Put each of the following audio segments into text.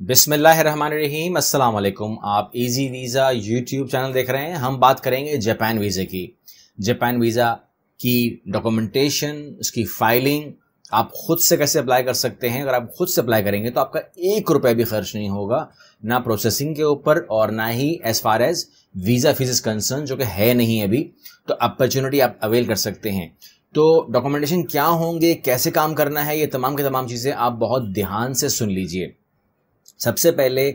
अस्सलाम वालेकुम आप इजी वीज़ा यूट्यूब चैनल देख रहे हैं हम बात करेंगे जापान वीज़े की जापान वीज़ा की डॉक्यूमेंटेशन उसकी फाइलिंग आप खुद से कैसे अप्लाई कर सकते हैं अगर आप खुद से अप्लाई करेंगे तो आपका एक रुपये भी खर्च नहीं होगा ना प्रोसेसिंग के ऊपर और ना ही as far as visa fees is concern जो कि है नहीं अभी तो अपॉर्चुनिटी आप अवेल कर सकते हैं तो डॉक्यूमेंटेशन क्या होंगे कैसे काम करना है ये तमाम के तमाम चीज़ें आप बहुत ध्यान से सुन लीजिए सबसे पहले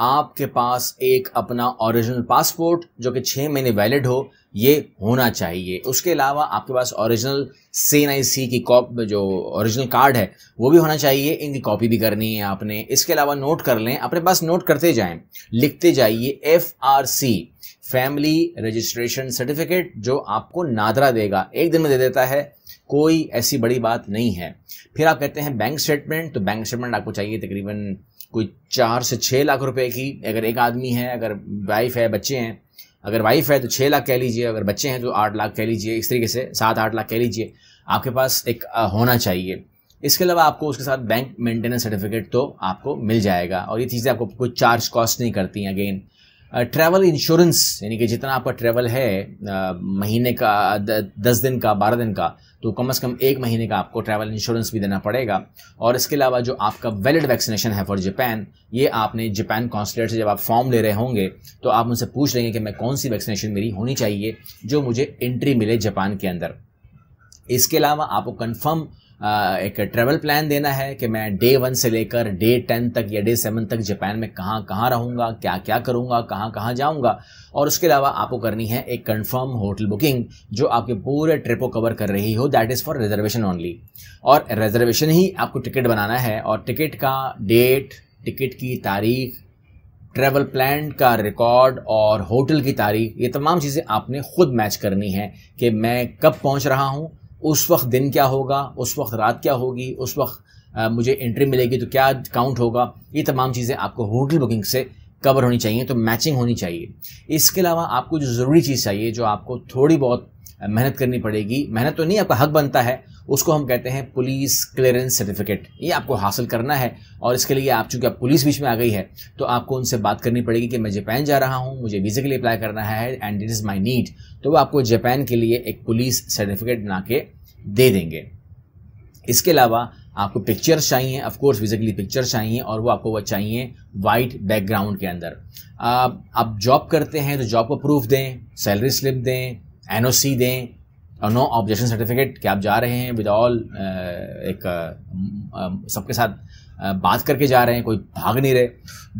आपके पास एक अपना ओरिजिनल पासपोर्ट जो कि छः महीने वैलिड हो ये होना चाहिए उसके अलावा आपके पास ओरिजिनल सी एन आई सी की कॉप जो ओरिजिनल कार्ड है वो भी होना चाहिए इनकी कॉपी भी करनी है आपने इसके अलावा नोट कर लें अपने पास नोट करते जाएं लिखते जाइए F R C family registration certificate जो आपको नादरा देगा एक दिन में दे देता है कोई ऐसी बड़ी बात नहीं है फिर आप कहते हैं बैंक स्टेटमेंट तो बैंक स्टेटमेंट आपको चाहिए तकरीबन कोई चार से छः लाख रुपए की अगर एक आदमी है अगर वाइफ है बच्चे हैं अगर वाइफ है तो छः लाख कह लीजिए अगर बच्चे हैं तो आठ लाख कह लीजिए इस तरीके से सात आठ लाख कह लीजिए आपके पास एक होना चाहिए इसके अलावा आपको उसके साथ बैंक मेंटेनेंस सर्टिफिकेट तो आपको मिल जाएगा और ये चीज़ें आपको कोई चार्ज कॉस्ट नहीं करती हैं अगेन ट्रैवल इंश्योरेंस यानी कि जितना आपका ट्रैवल है आ, महीने का द, दस दिन का बारह दिन का तो कम से कम एक महीने का आपको ट्रैवल इंश्योरेंस भी देना पड़ेगा और इसके अलावा जो आपका वैलिड वैक्सीनेशन है फॉर जापान ये आपने जापान कॉन्सुलेट से जब आप फॉर्म ले रहे होंगे तो आप उनसे पूछ लेंगे कि मैं कौन सी वैक्सीनेशन मेरी होनी चाहिए जो मुझे एंट्री मिले जापान के अंदर इसके अलावा आपको कन्फर्म एक ट्रैवल प्लान देना है कि मैं डे वन से लेकर डे टेन तक या डे सेवन तक जापान में कहाँ कहाँ रहूँगा क्या क्या करूँगा कहाँ कहाँ जाऊँगा और उसके अलावा आपको करनी है एक कंफर्म होटल बुकिंग जो आपके पूरे ट्रिप को कवर कर रही हो that is for reservation only और रिजर्वेशन ही आपको टिकट बनाना है और टिकट का डेट टिकट की तारीख ट्रैवल प्लान का रिकॉर्ड और होटल की तारीख ये तमाम चीज़ें आपने खुद मैच करनी है कि मैं कब पहुंच रहा हूं उस वक्त दिन क्या होगा उस वक्त रात क्या होगी उस वक्त मुझे एंट्री मिलेगी तो क्या काउंट होगा ये तमाम चीज़ें आपको होटल बुकिंग से कवर होनी चाहिए तो मैचिंग होनी चाहिए इसके अलावा आपको जो ज़रूरी चीज़ चाहिए जो आपको थोड़ी बहुत मेहनत करनी पड़ेगी मेहनत तो नहीं आपका हक बनता है उसको हम कहते हैं पुलिस क्लियरेंस सर्टिफिकेट ये आपको हासिल करना है और इसके लिए आप चूँकि आप पुलिस बीच में आ गई है तो आपको उनसे बात करनी पड़ेगी कि मैं जापान जा रहा हूँ मुझे वीज़े के लिए अप्लाई करना है and it is my need तो वो आपको जापान के लिए एक पुलिस सर्टिफिकेट बना के दे देंगे इसके अलावा आपको पिक्चर्स चाहिए ऑफकोर्स वीज़ा के लिए पिक्चर्स चाहिए और वो आपको वह चाहिए वाइट बैकग्राउंड के अंदर आप आप जॉब करते हैं तो जॉब को प्रूफ दें सैलरी स्लिप दें एनओसी दें और नो ऑब्जेक्शन सर्टिफिकेट कि आप जा रहे हैं विद ऑल एक सबके साथ बात करके जा रहे हैं कोई भाग नहीं रहे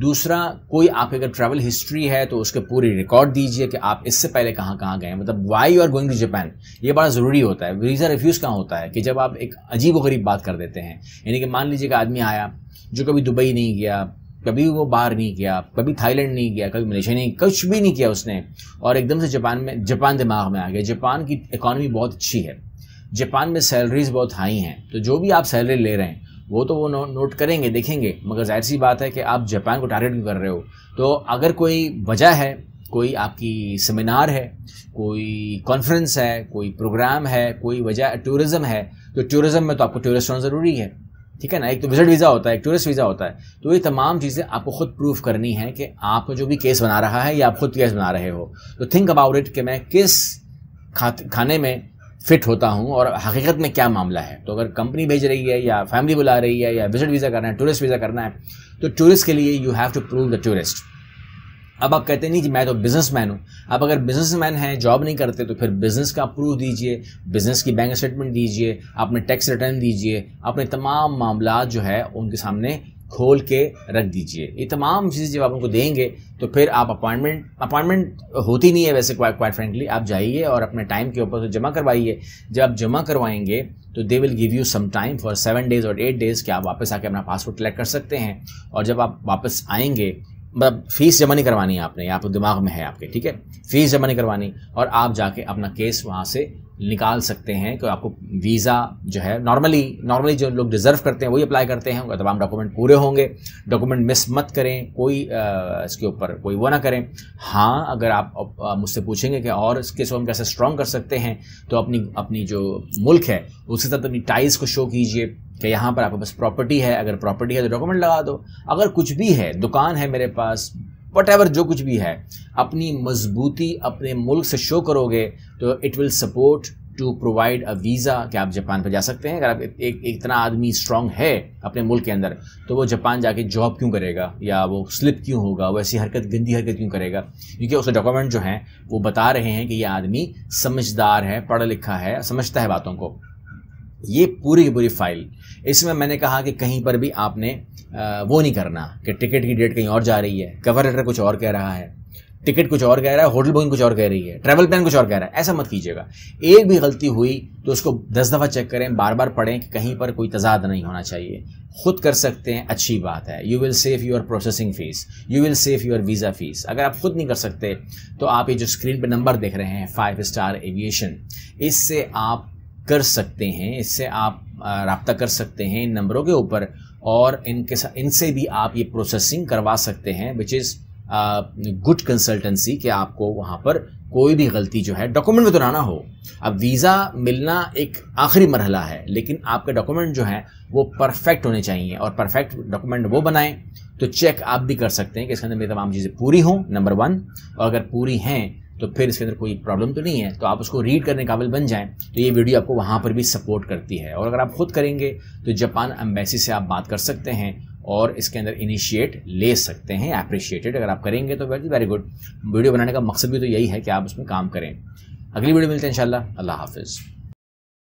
दूसरा कोई आपकी अगर ट्रैवल हिस्ट्री है तो उसके पूरी रिकॉर्ड दीजिए कि आप इससे पहले कहाँ कहाँ गए मतलब why you are going to Japan ये बड़ा ज़रूरी होता है वीज़ा रिफ्यूज़ कहाँ होता है कि जब आप एक अजीब व गरीब बात कर देते हैं यानी कि मान लीजिए कि आदमी आया जो कभी दुबई नहीं गया कभी वो बाहर नहीं गया कभी थाईलैंड नहीं गया कभी मलेशिया नहीं कुछ भी नहीं किया उसने और एकदम से जापान में जापान दिमाग में आ गया जापान की इकानमी बहुत अच्छी है जापान में सैलरीज बहुत हाई हैं तो जो भी आप सैलरी ले रहे हैं वो तो वो नो, नोट करेंगे देखेंगे मगर जाहिर सी बात है कि आप जापान को टारगेट क्यों कर रहे हो तो अगर कोई वजह है कोई आपकी सेमिनार है कोई कॉन्फ्रेंस है कोई प्रोग्राम है कोई वजह टूरिज़्म है तो टूरिज़्म में तो आपको टूरिस्ट होना ज़रूरी है ठीक है ना एक तो विजिट वीज़ा होता है एक टूरिस्ट वीज़ा होता है तो ये तमाम चीज़ें आपको खुद प्रूफ करनी है कि आप जो भी केस बना रहा है या आप खुद केस बना रहे हो तो थिंक अबाउट इट कि मैं किस खा खाने में फिट होता हूँ और हकीकत में क्या मामला है तो अगर कंपनी भेज रही है या फैमिली बुला रही है या विजिट वीज़ा करना है टूरिस्ट वीज़ा करना है तो टूरिस्ट के लिए you have to prove the tourist अब आप कहते नहीं जी मैं तो मैन हूँ आप अगर बिजनेस मैन हैं जॉब नहीं करते तो फिर बिजनेस का प्रूफ दीजिए बिजनेस की बैंक स्टेटमेंट दीजिए आपने टैक्स रिटर्न दीजिए अपने तमाम मामला जो है उनके सामने खोल के रख दीजिए ये तमाम चीज़ें जब आप उनको देंगे तो फिर आप अपॉइंटमेंट अपॉइंटमेंट होती नहीं है वैसे क्वाइट फ्रेंकली आप जाइए और अपने टाइम के ऊपर तो जमा करवाइए जब आप जमा करवाएंगे तो they will give you some time for seven days और एट डेज़ कि आप वापस आके अपना पासपोर्ट कलेक्ट कर सकते हैं और जब आप वापस आएंगे मतलब फीस जमा नहीं करवानी आपने आप तो दिमाग में है आपके ठीक है फीस जमा नहीं करवानी और आप जाके अपना केस वहाँ से निकाल सकते हैं कि आपको वीज़ा जो है नॉर्मली नॉर्मली जो लोग डिज़र्व करते हैं वही अप्लाई करते हैं उनका तमाम डॉक्यूमेंट पूरे होंगे डॉक्यूमेंट मिस मत करें कोई आ, इसके ऊपर कोई वो ना करें हाँ अगर आप मुझसे पूछेंगे कि और इसके से हम कैसे स्ट्रॉन्ग कर सकते हैं तो अपनी अपनी जो मुल्क है उसके साथ अपनी टाइज़ को शो कीजिए कि यहाँ पर आपके पास प्रॉपर्टी है अगर प्रॉपर्टी है तो डॉक्यूमेंट लगा दो अगर कुछ भी है दुकान है मेरे पास वट एवर जो कुछ भी है अपनी मजबूती अपने मुल्क से शो करोगे तो it will support to provide a visa कि आप जापान पर जा सकते हैं अगर आप एक इतना आदमी स्ट्रांग है अपने मुल्क के अंदर तो वो जापान जाके जॉब क्यों करेगा या वो स्लिप क्यों होगा वो ऐसी हरकत गंदी हरकत क्यों करेगा क्योंकि उसके डॉक्यूमेंट जो हैं वो बता रहे हैं कि ये आदमी समझदार है पढ़ा लिखा है समझता है बातों को ये पूरी की पूरी फाइल इसमें मैंने कहा कि कहीं पर भी आपने वो नहीं करना कि टिकट की डेट कहीं और जा रही है कवर लेटर कुछ और कह रहा है टिकट कुछ और कह रहा है होटल बुकिंग कुछ और कह रही है ट्रैवल प्लान कुछ और कह रहा है ऐसा मत कीजिएगा एक भी गलती हुई तो उसको दस दफ़ा चेक करें बार बार पढ़ें कि कहीं पर कोई तजाद नहीं होना चाहिए खुद कर सकते हैं अच्छी बात है you will save your processing fees you will save your visa fees अगर आप खुद नहीं कर सकते तो आप ये जो स्क्रीन पर नंबर देख रहे हैं फाइव स्टार एविएशन इससे आप कर सकते हैं इससे आप रबता कर सकते हैं इन नंबरों के ऊपर और इनके साथ इनसे भी आप ये प्रोसेसिंग करवा सकते हैं विच इज़ गुड कंसल्टेंसी कि आपको वहाँ पर कोई भी गलती जो है डॉक्यूमेंट में दोहराना तो हो अब वीज़ा मिलना एक आखिरी मरहला है लेकिन आपके डॉक्यूमेंट जो है वो परफेक्ट होने चाहिए और परफेक्ट डॉक्यूमेंट वो बनाएं तो चेक आप भी कर सकते हैं कि इसके अंदर मेरी तमाम चीज़ें पूरी हों नंबर वन और अगर पूरी हैं तो फिर इसके अंदर कोई प्रॉब्लम तो नहीं है तो आप उसको रीड करने काबिल बन जाएं तो ये वीडियो आपको वहाँ पर भी सपोर्ट करती है और अगर आप खुद करेंगे तो जापान एम्बेसी से आप बात कर सकते हैं और इसके अंदर इनिशिएट ले सकते हैं अप्रिशिएटेड अगर आप करेंगे तो वेरी वेरी गुड वीडियो बनाने का मकसद भी तो यही है कि आप उसमें काम करें अगली वीडियो मिलते हैं इन अल्लाह हाफिज़